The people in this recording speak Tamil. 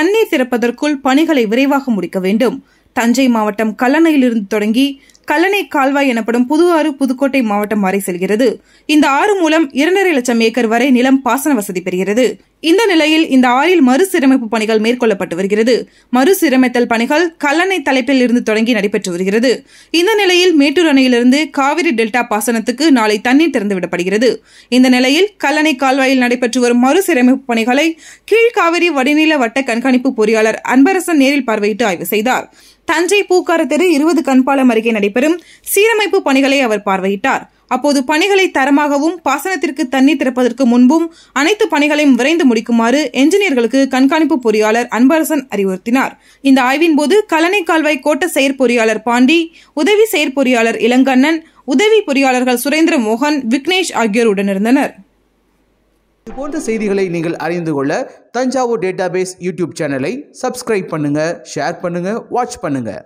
தண்ணீர் திறப்பதற்குள் பணிகளை விரைவாக முடிக்க வேண்டும் தஞ்சை மாவட்டம் கல்லணையிலிருந்து தொடங்கி கல்லணை கால்வாய் எனப்படும் புது ஆறு புதுக்கோட்டை மாவட்டம் வரை செல்கிறது இந்த ஆறு மூலம் இரண்டரை லட்சம் ஏக்கர் வரை நிலம் பாசன வசதி பெறுகிறது இந்த நிலையில் இந்த ஆறில் மறுசீரமைப்பு பணிகள் மேற்கொள்ளப்பட்டு வருகிறது மறுசீரமைத்தல் பணிகள் கல்லணை தலைப்பில் இருந்து தொடங்கி நடைபெற்று வருகிறது இந்த நிலையில் மேட்டூர் அணையிலிருந்து காவிரி டெல்டா பாசனத்துக்கு நாளை தண்ணீர் திறந்துவிடப்படுகிறது இந்த நிலையில் கல்லணை கால்வாயில் நடைபெற்று வரும் மறுசீரமைப்பு பணிகளை கீழ்காவிரி வடிநில வட்ட கண்காணிப்பு பொறியாளர் அன்பரசன் நேரில் பார்வையிட்டு ஆய்வு செய்தார் தஞ்சை பூக்கார தெரு இருபது கண்பாலம் அருகே நடைபெற்ற நடைபெறும் சீரமைப்பு பணிகளை அவர் பார்வையிட்டார் அப்போது பணிகளை தரமாகவும் பாசனத்திற்கு தண்ணீர் திறப்பதற்கு முன்பும் அனைத்து பணிகளையும் விரைந்து முடிக்குமாறு என்ஜினியர்களுக்கு கண்காணிப்பு பொறியாளர் அன்பரசன் அறிவுறுத்தினார் இந்த ஆய்வின் போது கலனை கால்வாய் கோட்ட செயற்பொறியாளர் பாண்டி உதவி செயற்பொறியாளர் இளங்கண்ணன் உதவி பொறியாளர்கள் சுரேந்திர மோகன் விக்னேஷ் ஆகியோர் உடனிருந்தனர் இதுபோன்ற செய்திகளை நீங்கள் அறிந்து கொள்ள தஞ்சாவூர் டேட்டாபேஸ் யூடியூப் சேனலை சப்ஸ்கிரைப் பண்ணுங்க ஷேர் பண்ணுங்க வாட்ச் பண்ணுங்க